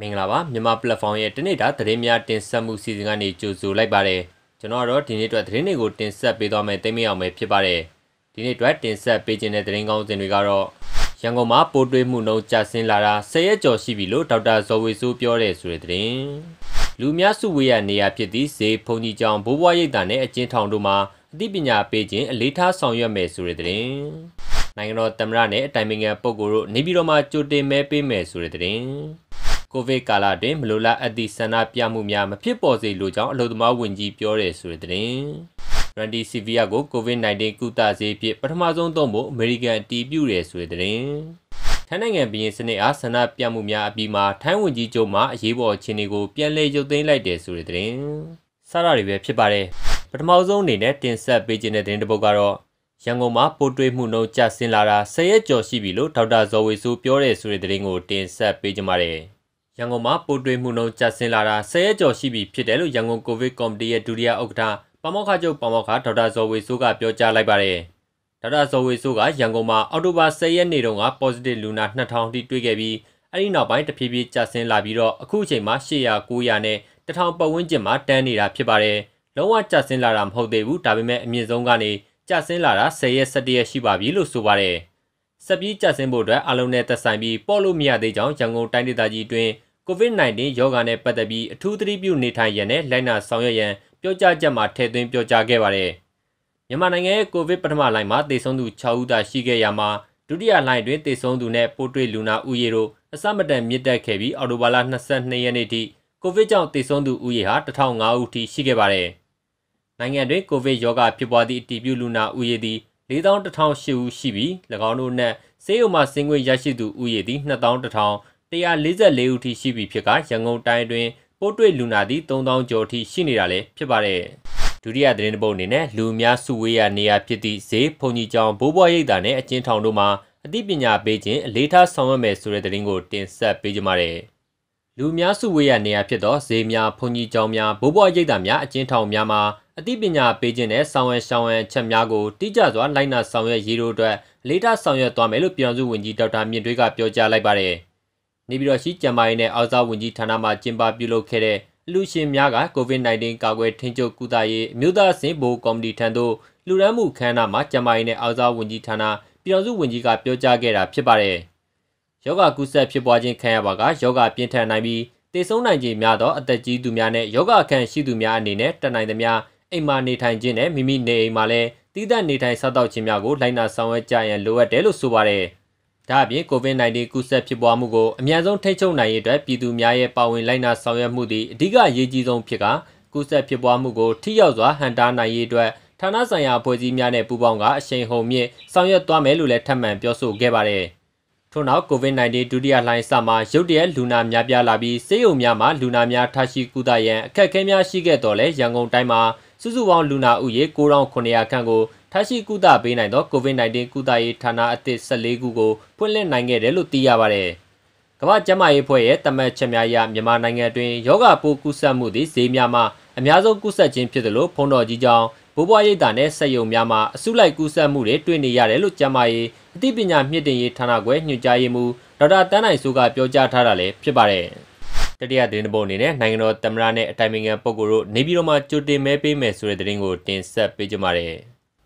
မင်္ဂလာပါမြန်မာ platform ရဲ့တနေ့တာသတင်းများတင်ဆက်မှုစီစဉ်ကနေကြိုဆိုလိုက်ပါတယ်ကျွန်တော်တို့ဒီနေ့အတွက်သတင်းတွေကိုတင်ဆက်ပေးသွားမယ်သိမိအောင်ပဲဖြစ်ပါတယ်ဒီနေ့အတွက်တင်ဆက်ပေးခြင်းတဲ့သတင်းကောင်းစဉ်တွေကတော့ရန်ကုန်မှာပိုးတွေးမှုနှုန်းကျဆင်းလာတာ၁၀ရက်ကျော်ရှိပြီလို့ဒေါက်တာဇော်ဝေစိုးပြောတဲ့ဆိုတဲ့သတင်းလူများစုဝေးရနေရာဖြစ်သည့်ဈေးဘုံကြီးကျောင်းဘိုးဘွားရိပ်သာနဲ့အချင်းထောင်တို့မှာအသိပညာပေးခြင်းအလေးထားဆောင်ရွက်မယ်ဆိုတဲ့သတင်းနိုင်ငံတော်သမ္မတနဲ့အတိုင်ပင်ခံပုဂ္ဂိုလ်တို့နေပြည်တော်မှာကြိုတင်မဲပေးမယ်ဆိုတဲ့သတင်းကိုဗစ်ကာလတွင်မလိုလားအပ်သည့်ဆန္ဒပြမှုများမဖြစ်ပေါ်စေလိုကြောင်းအလုံသမားဝန်ကြီးပြောတယ်ဆိုတဲ့သတင်းရန်ဒီစီဗီယာကို COVID-19 ကုသဆေးဖြင့်ပထမဆုံးသုံးဖို့အမေရိကန်တီးပြူတယ်ဆိုတဲ့သတင်းထိုင်းနိုင်ငံဘီရင်စနစ်အားဆန္ဒပြမှုများအပြီးမှာထိုင်းဝန်ကြီးချုပ်မှအရေးပေါ်အခြေအနေကိုပြန်လည်ရုပ်သိမ်းလိုက်တယ်ဆိုတဲ့သတင်းစတာတွေပဲဖြစ်ပါတယ်ပထမဆုံးအနေနဲ့တင်ဆက်ပေးခြင်းတဲ့သတင်းတစ်ပုဒ်ကတော့ရန်ကုန်မှာပိုးတွေးမှုနှုန်းကျဆင်းလာတာ၁၀ရက်ကျော်ရှိပြီလို့ဒေါက်တာဇော်ဝေစု ပြောတဲ့ဆိုတဲ့သတင်းကိုတင်ဆက်ပေးကြပါမယ်ရန်ကုန်မှာပိုးတွေးမှုနှုန်းကျဆင်းလာတာ၁၀ရက်ကျော်ရှိပြီဖြစ်တယ်လို့ရန်ကုန်ကိုဗစ်ကော်မတီရဲ့ဒုတိယဥက္ကဋ္ဌပမောက္ခချုပ်ပမောက္ခဒေါက်တာဇော်ဝေဆိုးကပြောကြားလိုက်ပါတယ်။ဒေါက်တာဇော်ဝေဆိုးကရန်ကုန်မှာအောက်တိုဘာ၁၀ရက်နေ့တုန်းက positive လူနာ2000ထိတွေ့ခဲ့ပြီးအဲ့ဒီနောက်ပိုင်းတဖြည်းဖြည်းကျဆင်းလာပြီးတော့အခုအချိန်မှာ800 900နဲ့1000ပတ်ဝန်းကျင်မှာတန်းနေတာဖြစ်ပါတယ်။လုံးဝကျဆင်းလာတာမဟုတ်သေးဘူးဒါပေမဲ့အမြင့်ဆုံးကနေကျဆင်းလာတာ10ရက်17ရက်ရှိပါပြီလို့ဆိုပါတယ်။စပီးကျဆင်းဖို့အတွက်အလုံးနဲ့သက်ဆိုင်ပြီးပေါ်လို့မရသေးကြောင်းရန်ကုန်တိုင်းဒေသကြီးအတွင်း COVID-19 ရောဂါနဲ့ပတ်သက်ပြီးအထူးသတိပြုနေထိုင်ရန်နဲ့လိုက်နာဆောင်ရွက်ရန်ပြောကြားချက်မှာထည့်သွင်းပြောကြားခဲ့ပါတယ်။မြန်မာနိုင်ငံရဲ့ COVID ပထမလှိုင်းမှာသေဆုံးသူ6ဦးသာရှိခဲ့ရမှာဒုတိယလှိုင်းတွင်သေဆုံးသူနဲ့ပိုးတွေ့လူနာဦးရေတို့အစမတန်မြင့်တက်ခဲ့ပြီးအော်တိုဘာလ22ရက်နေ့ထိကိုဗစ်ကြောင့်သေဆုံးသူဦးရေဟာ1005ဦးထိရှိခဲ့ပါတယ်။နိုင်ငံတွင်ကိုဗစ်ရောဂါဖြစ်ပွားသည့်တည်ပြုလူနာဦးရေသည်41,008ဦးရှိပြီး၎င်းတို့နှင့်ဆေးရုံမှဆင်းခွင့်ရရှိသူဦးရေသည်2,100 144ဦးထိရှိပြီဖြစ်ကရန်ကုန်တိုင်းတွင်ပို့တွေ့လူနာသည်3000ကျော်ထိရှိနေတာလည်းဖြစ်ပါတယ်။ဒုတိယသတင်းတပုတ်အနေနဲ့လူအများစုဝေးရာနေရာဖြစ်သည့်ဈေးဖုန်ကြီးကျောင်းဘိုးဘွားရိပ်သာနဲ့အချင်းထောင်တို့မှာအသိပညာပေးခြင်းအလေးထားဆောင်ရွက်မယ်ဆိုတဲ့သတင်းကိုတင်ဆက်ပေးကြပါမယ်။လူများစုဝေးရာနေရာဖြစ်သောဈေးများဖုန်ကြီးကျောင်းများဘိုးဘွားရိပ်သာများအချင်းထောင်များမှာအသိပညာပေးခြင်းနဲ့ဆောင်ရွက်ရှောင်ရွက်ချက်များကိုတိကျစွာလိုက်နာဆောင်ရွက်ရေးတို့အတွက်အလေးထားဆောင်ရွက်သွားမယ်လို့ပြည်သူ့ဝန်ကြီးဒေါက်တာမြင့်တွေးကပြောကြားလိုက်ပါတယ်။နေပြည်တော်ရှိကျန်းမာရေးနဲ့အောက်စားဝန်ကြီးဌာနမှကျင်းပပြုလုပ်ခဲ့တဲ့လူရှင်များက COVID-19 ကာကွယ်ထိန်းချုပ်ကုသရေးအမျိုးသားစင်ဘိုကော်မတီထံသို့လူရန်မှုခန်းနာမှာကျန်းမာရေးနဲ့အောက်စားဝန်ကြီးဌာနပြည်တော်စုဝန်ကြီးကပြောကြားခဲ့တာဖြစ်ပါတယ်။ယောဂကုဆက်ဖြစ်ပွားခြင်းခံရပါကယောဂပြင်းထန်နိုင်ပြီးတည်ဆုံးနိုင်ခြင်းများသောအသက်ကြီးသူများနဲ့ယောဂအခန့်ရှိသူများအနေနဲ့တက်နိုင်သမျှအိမ်မှာနေထိုင်ခြင်းနဲ့မိမိနေအိမ်မှာလည်းတည်တံ့နေထိုင်စားသောက်ခြင်းများကိုလိုက်နာဆောင်ရွက်ကြရန်လိုအပ်တယ်လို့ဆိုပါတယ်။ဒါအပြင် COVID-19 ကူးစက်ဖြစ်ပွားမှုကိုအမြန်ဆုံးထိန်းချုပ်နိုင်ရေးအတွက်ပြည်သူများရဲ့ပါဝင်လိုက်နာဆောင်ရွက်မှုသည်အဓိကအရေးကြီးဆုံးဖြစ်ကာကူးစက်ဖြစ်ပွားမှုကိုထိရောက်စွာဟန်တားနိုင်ရေးအတွက်ဌာနဆိုင်ရာအဖွဲ့အစည်းများနဲ့ပူးပေါင်းကအရှိန်ဟုန်မြင့်ဆောင်ရွက်သွားမယ်လို့လည်းထပ်မံပြောဆိုခဲ့ပါတယ်။ထို့နောက် COVID-19 ဒုတိယလှိုင်းစမှာရုတ်တရက်လူနာများပြားလာပြီးဆေးရုံများမှာလူနာများထားရှိကုသရန်အခက်အခဲများရှိခဲ့တော့လဲရန်ကုန်တိုင်းမှာစုစုပေါင်းလူနာဦးရေ6900ခန့်ကိုထားရှိကုသပေးနိုင်သော COVID-19 ကုသရေးဌာနအသစ်14ခုကိုဖွင့်လှစ်နိုင်ခဲ့တယ်လို့သိရပါတယ်။ကမ္ဘာ့ကျန်းမာရေးအဖွဲ့ရဲ့တမတ်ချက်များအရမြန်မာနိုင်ငံတွင်ယောဂပိုးကူးစက်မှုသည်ဈေးများမှာအများဆုံးကူးစက်ခြင်းဖြစ်သလိုဖုံတော်ကြီးကြောင့်ဘိုးဘွားရိပ်သာနဲ့ဆက်ယုံများမှာအစုလိုက်ကူးစက်မှုတွေတွေ့နေရတယ်လို့ကျန်းမာရေးအသိပညာမြင့်တင်ရေးဌာနကွယ်ညွှန်ကြားရေးမှူးဒေါက်တာတန်းနိုင်စိုးကပြောကြားထားတာလည်းဖြစ်ပါတယ်။တတိယသတင်းပုံအနေနဲ့နိုင်ငံတော်သမ္မတနဲ့အတိုင်ပင်ခံပုဂ္ဂိုလ်တို့နေပြည်တော်မှာကြိုတင်မဲပေးမယ်ဆိုတဲ့သတင်းကိုတင်ဆက်ပေးကြပါရစေ။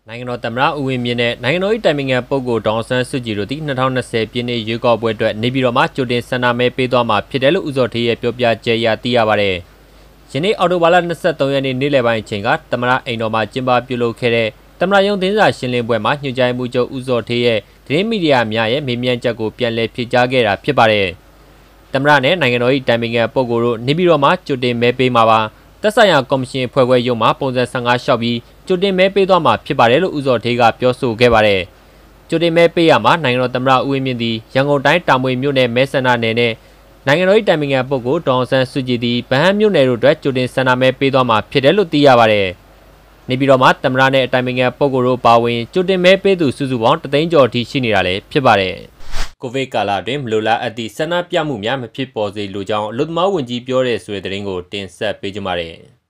နိုင်ငံတော်သမ္မတဦးဝင်းမြင့်နဲ့နိုင်ငံတော်၏တိုင်ပင်ခံပုဂ္ဂိုလ်ဒေါက်ဆန်းစုကြည်တို့သည်2020ပြည်နှစ်ရွေးကောက်ပွဲအတွက်နေပြည်တော်မှာကြိုတင်ဆန္ဒမဲပေးသွားမှာဖြစ်တယ်လို့ဦးစောထေးရဲ့ပြောပြကြေညာသိရပါတယ်။ယနေ့အော်တိုဘာလ23ရက်နေ့နေ့လယ်ပိုင်းအချိန်ကသမ္မတအိမ်တော်မှာကျင်းပပြုလုပ်ခဲ့တဲ့သမ္မတရုံးသတင်းစာရှင်းလင်းပွဲမှာညွှန်ကြားမှုချုပ်ဦးစောထေးရဲ့သတင်းမီဒီယာများရဲ့မေးမြန်းချက်ကိုပြန်လည်ဖြေကြားခဲ့တာဖြစ်ပါတယ်။သမ္မတနဲ့နိုင်ငံတော်၏တိုင်ပင်ခံပုဂ္ဂိုလ်တို့နေပြည်တော်မှာကြိုတင်မဲပေးမှာပါ။သက်ဆိုင်ရာကော်မရှင်ဖွဲ့ခွဲရုံးမှာပုံစံ15လျှောက်ပြီးကြိုတင်မဲပေးသွားမှာဖြစ်ပါတယ်လို့ဦးစောထေးကပြောဆိုခဲ့ပါတယ်။ကြိုတင်မဲပေးရမှာနိုင်ငံတော်သမ္မတဦးဝင်းမြင့်သည်ရန်ကုန်တိုင်းတာမွေမြို့နယ်မဲဆန္ဒနယ်နဲ့နိုင်ငံတော်၏တိုင်ပင်ခံပုဂ္ဂိုလ်ဒေါ်ဆန်းစုကြည်သည်ဗဟန်းမြို့နယ်တို့အတွက်ကြိုတင်ဆန္ဒမဲပေးသွားမှာဖြစ်တယ်လို့သိရပါတယ်။နေပြည်တော်မှာသမ္မတနဲ့အတိုင်ပင်ခံပုဂ္ဂိုလ်တို့ပါဝင်ကြိုတင်မဲပေးသူစုစုပေါင်းတသိန်းကျော်အထိရှိနေတာလည်းဖြစ်ပါတယ်။ကိုဗစ်ကာလတွင်မလိုလားအပ်သည့်ဆန္ဒပြမှုများမဖြစ်ပေါ်စေလိုကြောင်းအလို့သမားဝန်ကြီးပြောတဲ့ဆိုတဲ့သတင်းကိုတင်ဆက်ပေးကြပါရစေ။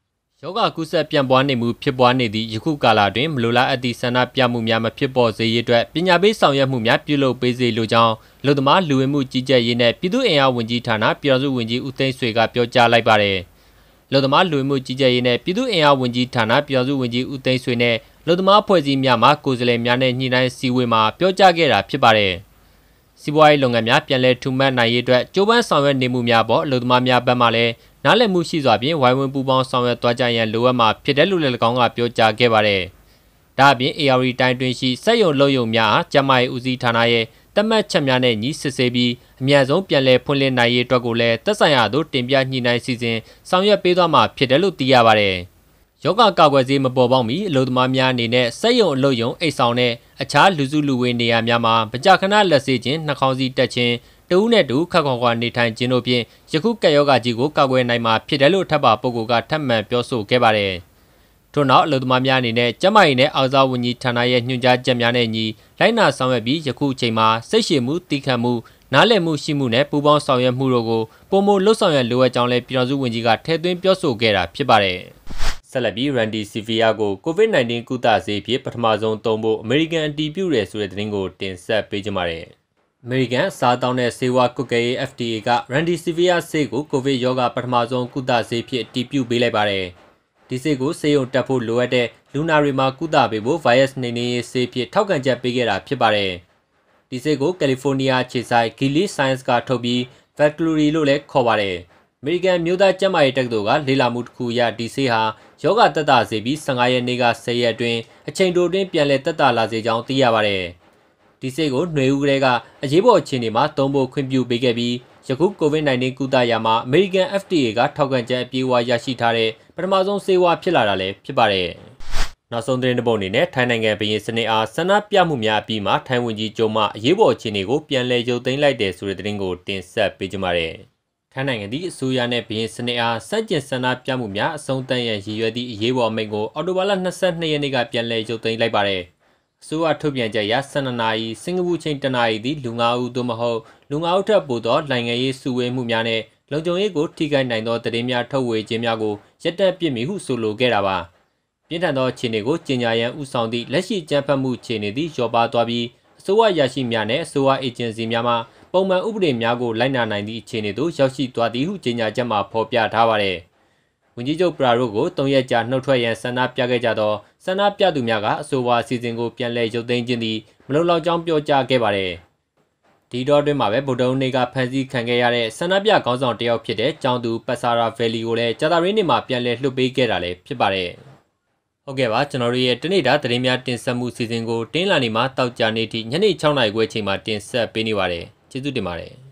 ယောဂကူးစက်ပြန့်ပွားနေမှုဖြစ်ပွားနေသည့်ယခုကာလတွင်မလိုလားအပ်သည့်ဆန္ဒပြမှုများမဖြစ်ပေါ်စေရအတွက်ပညာပေးဆောင်ရွက်မှုများပြုလုပ်ပေးစေလိုကြောင်းလူသမားလူဝင်မှုကြီးကြပ်ရေးနှင့်ပြည်သူ့အင်အားဝန်ကြီးဌာနပြည်သူ့ဝန်ကြီးဦးသိန်းဆွေကပြောကြားလိုက်ပါတယ်။လူသမားလူဝင်မှုကြီးကြပ်ရေးနှင့်ပြည်သူ့အင်အားဝန်ကြီးဌာနပြည်သူ့ဝန်ကြီးဦးသိန်းဆွေနှင့်လူသမားအဖွဲ့အစည်းများမှကိုယ်စားလှယ်များနဲ့ညှိနှိုင်းစည်းဝေးမှာပြောကြားခဲ့တာဖြစ်ပါတယ်။စီးပွားရေးလုပ်ငန်းများပြန်လည်ထူမတ်နိုင်ရေးအတွက်ကြိုးပမ်းဆောင်ရွက်နေမှုများပေါ်အလုပ်သမားများဘက်မှလည်းနားလည်မှုရှိစွာဖြင့်ဝိုင်းဝန်းပူးပေါင်းဆောင်ရွက်သွားကြရန်လိုအပ်မှာဖြစ်တယ်လို့လည်း၎င်းကပြောကြားခဲ့ပါတယ်။ဒါအပြင် ARD တိုင်းတွင်ရှိစက်ရုံလုံရုံများအားကျမရေးဦးစီးဌာနရဲ့တမတ်ချက်များနဲ့ညီစစ်ဆေးပြီးအမြန်ဆုံးပြန်လည်ဖွင့်လှစ်နိုင်ရေးအတွက်ကိုလည်းသက်ဆိုင်ရာသို့တင်ပြညှိနှိုင်းစီစဉ်ဆောင်ရွက်ပေးသွားမှာဖြစ်တယ်လို့သိရပါတယ်။ယောဂကာကွယ်ဆေးမပေါ်ပေါက်မီအလုပ်သမားများအနေနဲ့စက်ရုံအလုပ်ရုံအိတ်ဆောင်နဲ့အခြားလူစုလူဝေးနေရာများမှာမကြာခဏလက်ဆေးခြင်းနှာခေါင်းစည်းတက်ခြင်းတဦးနဲ့တူခက်ခွန်ခွာနေထိုင်ခြင်းတို့ဖြင့်ယခုကက်ယောဂကြီးကိုကာကွယ်နိုင်မှာဖြစ်တယ်လို့ထပ်ပါပုဂ္ဂိုလ်ကထပ်မံပြောဆိုခဲ့ပါတယ်။ထို့နောက်အလုပ်သမားများအနေနဲ့ကျမရင်နဲ့အောက်စားဝန်ကြီးဌာနရဲ့ညွှန်ကြားချက်များနဲ့ညီလိုက်နာဆောင်ရွက်ပြီးယခုချိန်မှာစိတ်ရှည်မှုတည်ခံမှုနားလည်မှုရှိမှုနဲ့ပူးပေါင်းဆောင်ရွက်မှုတို့ကိုပုံမလွတ်ဆောင်ရွက်လိုအပ်ကြောင်းလည်းပြည်တော်စုဝန်ကြီးကထည့်သွင်းပြောဆိုခဲ့တာဖြစ်ပါတယ်။ဆက်လက်ပြီး Randy Sevilla ကို COVID-19 ကုသဆေးဖြင့်ပထမဆုံးသုံးဖို့ American အတီးပြုရဲဆိုတဲ့သတင်းကိုတင်ဆက်ပေးကြပါမယ်။အမေရိကန်စားတောင်းတဲ့ဆေးဝါးကုကရေး FDA က Randy Sevilla ဆေးကိုကိုဗစ်ရောဂါပထမဆုံးကုသဆေးဖြစ်တည်ပြုပေးလိုက်ပါတယ်။ဒီဆေးကိုဆေးရုံတက်ဖို့လိုအပ်တဲ့လူနာတွေမှာကုသပေးဖို့ virus နှိမ်နင်းရေးဆေးဖြစ်ထောက်ခံချက်ပေးခဲ့တာဖြစ်ပါတယ်။ဒီဆေးကို California ခြေဆိုင် Gilead Science ကထုတ်ပြီး Veklury လို့လည်းခေါ်ပါတယ်။ American မြို့သားကျန်းမာရေးတက္ကသိုလ်ကလေ့လာမှုတစ်ခုအရဒီဆေးဟာယောဂတက်တာစေပြီး15ရက်နေ့က10ရက်အတွင်းအချိန်တိုအတွင်းပြန်လည်တက်တာလာစေကြောင်းသိရပါတယ်။ဒီစိတ်ကိုຫນွေဦးကလေးကအရေးပေါ်အခြေအနေမှာသုံးဖို့ခွင့်ပြုပေးခဲ့ပြီးယခု COVID-19 ကုသရာမှာ American FDA ကထောက်ခံချက်အပြေးအဝရရှိထားတဲ့ပထမဆုံးဆေးဝါးဖြစ်လာတာလည်းဖြစ်ပါတယ်။နောက်ဆုံးသတင်းတစ်ပုဒ်အနေနဲ့ထိုင်းနိုင်ငံဘရင်စနစ်အားဆန္ဒပြမှုများအပြီးမှာထိုင်းဝန်ကြီးချုပ်မှအရေးပေါ်အခြေအနေကိုပြန်လည်ရုပ်သိမ်းလိုက်တယ်ဆိုတဲ့သတင်းကိုတင်ဆက်ပေးကြပါရစေ။ထိုင်းနိုင်ငံသည်အစိုးရနှင့်ဘရင်စနစ်အားစန့်ကျင်ဆန္ဒပြမှုများအဆုံးသတ်ရန်ရည်ရွယ်သည့်အရေးပေါ်အမိန့်ကိုအော်တိုဘာလ22ရက်နေ့ကပြန်လည်ရုပ်သိမ်းလိုက်ပါတယ်အစိုးရထုတ်ပြန်ချက်အရ12နာရီစင်ကာပူချိန်10နာရီသည်လူ9ဦးသို့မဟုတ်လူ9ဦးထက်ပိုသောနိုင်ငံရေးစုဝေးမှုများနှင့်လုံခြုံရေးကိုထိခိုက်နိုင်သောသတင်းများထုတ်ဝေခြင်းများကိုရပ်တန့်ပစ်မည်ဟုဆိုလိုခဲ့တာပါပြင်းထန်သောအခြေအနေကိုကြေညာရန်ဥဆောင်သည့်လက်ရှိကြမ်းဖက်မှုအခြေအနေသည်လျော့ပါသွားပြီးအစိုးရရရှိများနဲ့အစိုးရအေဂျင်စီများမှပုံမှန်ဥပဒေများကိုလိုက်နာနိုင်သည့်အခြေအနေသို့ရောက်ရှိသွားသည်ဟုကြေညာချက်မှာဖော်ပြထားပါတယ်။ဝန်ကြီးချုပ်ပရာရို့ကို၃ရက်ကြာနှုတ်ထွက်ရန်ဆန္ဒပြခဲ့ကြသောဆန္ဒပြသူများကအဆိုပါအစီအစဉ်ကိုပြန်လည်ရုပ်သိမ်းခြင်းသည်မလုံလောက်ကြောင်းပြောကြားခဲ့ပါတယ်။ဒီတော့တွင်မှာပဲဗုဒ္ဓဦးနေကဖန်ဆီးခံခဲ့ရတဲ့ဆန္ဒပြခေါင်းဆောင်တစ်ယောက်ဖြစ်တဲ့ကျောင်းသူပတ်ဆာရာဗယ်လီကိုလည်းကြာသပတေးနေ့မှာပြန်လည်လွှတ်ပေးခဲ့တာလည်းဖြစ်ပါတယ်။ဟုတ်ကဲ့ပါကျွန်တော်တို့ရဲ့တနေ့တာသတင်းများတင်ဆက်မှုစီစဉ်ကိုတင်းလာနေမှာတောက်ကြနေသည့်ညနေ6:00နာရီခွဲချိန်မှာတင်ဆက်ပေးနေပါတယ်။ကျေးဇူးတင်ပါတယ်။